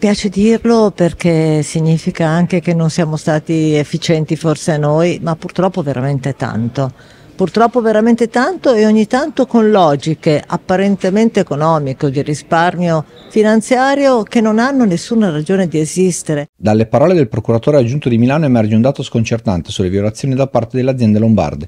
spiace dirlo perché significa anche che non siamo stati efficienti forse noi, ma purtroppo veramente tanto. Purtroppo veramente tanto e ogni tanto con logiche apparentemente economiche di risparmio finanziario che non hanno nessuna ragione di esistere. Dalle parole del procuratore aggiunto di Milano emerge un dato sconcertante sulle violazioni da parte delle aziende lombarde.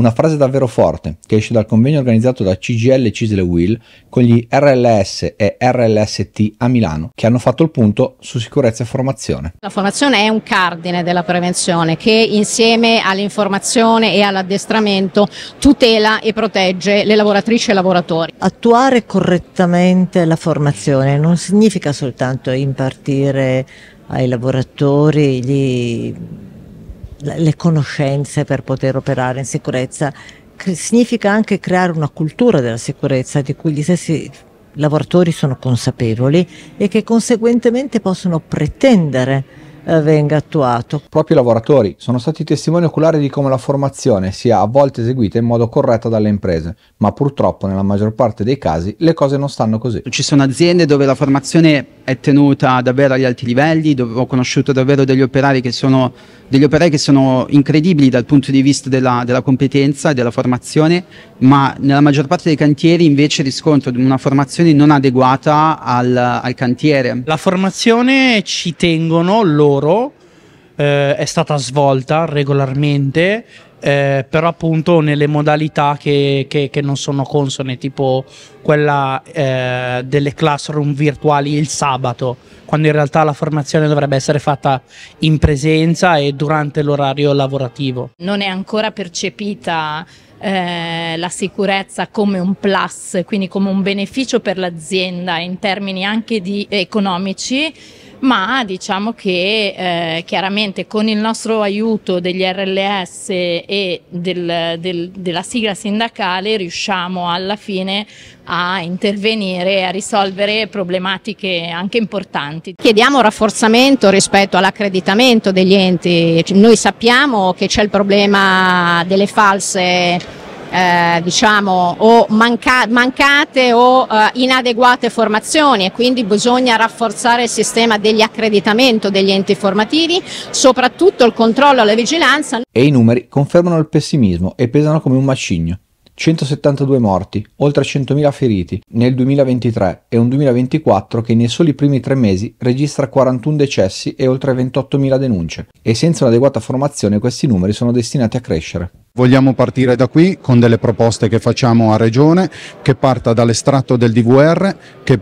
Una frase davvero forte che esce dal convegno organizzato da CGL Cisle Will con gli RLS e RLST a Milano che hanno fatto il punto su sicurezza e formazione. La formazione è un cardine della prevenzione che insieme all'informazione e all'addestramento tutela e protegge le lavoratrici e i lavoratori. Attuare correttamente la formazione non significa soltanto impartire ai lavoratori gli le conoscenze per poter operare in sicurezza, significa anche creare una cultura della sicurezza di cui gli stessi lavoratori sono consapevoli e che conseguentemente possono pretendere eh, venga attuato. Proprio i lavoratori sono stati testimoni oculari di come la formazione sia a volte eseguita in modo corretto dalle imprese, ma purtroppo nella maggior parte dei casi le cose non stanno così. Ci sono aziende dove la formazione è tenuta davvero agli alti livelli, dove ho conosciuto davvero degli operai che sono, operai che sono incredibili dal punto di vista della, della competenza e della formazione, ma nella maggior parte dei cantieri invece riscontro una formazione non adeguata al, al cantiere. La formazione ci tengono loro loro eh, è stata svolta regolarmente, eh, però appunto nelle modalità che, che, che, non sono consone, tipo quella eh, delle classroom virtuali il sabato, quando in realtà la formazione dovrebbe essere fatta in presenza e durante l'orario lavorativo. Non è ancora percepita eh, la sicurezza come un plus, quindi come un beneficio per l'azienda in termini anche di, economici ma diciamo che eh, chiaramente con il nostro aiuto degli RLS e del, del, della sigla sindacale riusciamo alla fine a intervenire e a risolvere problematiche anche importanti. Chiediamo rafforzamento rispetto all'accreditamento degli enti, noi sappiamo che c'è il problema delle false eh, diciamo o manca mancate o eh, inadeguate formazioni e quindi bisogna rafforzare il sistema degli accreditamento degli enti formativi, soprattutto il controllo e la vigilanza. E i numeri confermano il pessimismo e pesano come un macigno. 172 morti, oltre 100.000 feriti nel 2023 e un 2024 che nei soli primi tre mesi registra 41 decessi e oltre 28.000 denunce. E senza un'adeguata formazione questi numeri sono destinati a crescere. Vogliamo partire da qui con delle proposte che facciamo a Regione, che parta dall'estratto del DVR, che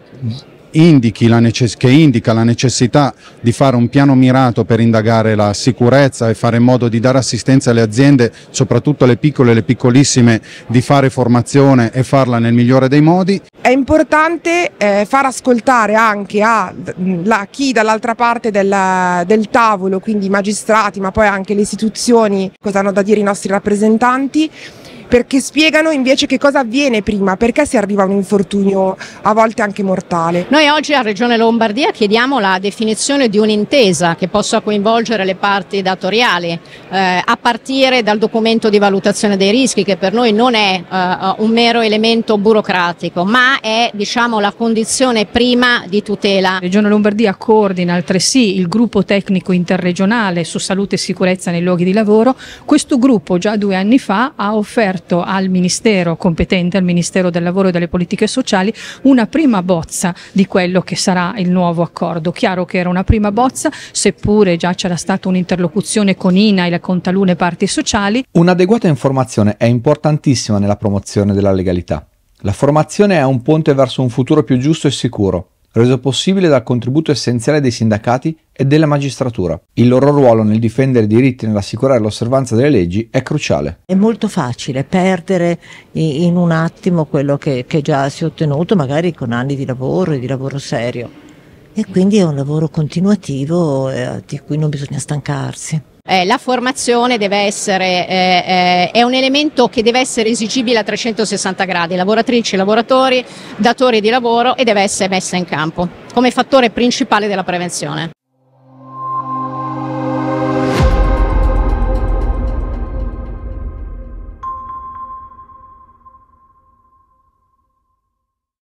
necess- che indica la necessità di fare un piano mirato per indagare la sicurezza e fare in modo di dare assistenza alle aziende, soprattutto alle piccole e le piccolissime, di fare formazione e farla nel migliore dei modi. È importante eh, far ascoltare anche a la, chi dall'altra parte del, del tavolo, quindi i magistrati, ma poi anche le istituzioni, cosa hanno da dire i nostri rappresentanti perché spiegano invece che cosa avviene prima, perché si arriva a un infortunio a volte anche mortale. Noi oggi a Regione Lombardia chiediamo la definizione di un'intesa che possa coinvolgere le parti datoriali, eh, a partire dal documento di valutazione dei rischi che per noi non è eh, un mero elemento burocratico, ma è diciamo, la condizione prima di tutela. Regione Lombardia coordina altresì il gruppo tecnico interregionale su salute e sicurezza nei luoghi di lavoro. Questo gruppo già due anni fa ha offerto offerto al Ministero competente, al Ministero del Lavoro e delle Politiche Sociali, una prima bozza di quello che sarà il nuovo accordo. Chiaro che era una prima bozza, seppure già c'era stata un'interlocuzione con INA e la Contalune Parti Sociali. Un'adeguata informazione è importantissima nella promozione della legalità. La formazione è un ponte verso un futuro più giusto e sicuro, reso possibile dal contributo essenziale dei sindacati e della magistratura. Il loro ruolo nel difendere i diritti e nell'assicurare l'osservanza delle leggi è cruciale. È molto facile perdere in un attimo quello che, che già si è ottenuto, magari con anni di lavoro e di lavoro serio. E quindi è un lavoro continuativo eh, di cui non bisogna stancarsi. Eh, la formazione deve essere, eh, eh, è un elemento che deve essere esigibile a 360 gradi, lavoratrici, lavoratori, datori di lavoro e deve essere messa in campo come fattore principale della prevenzione.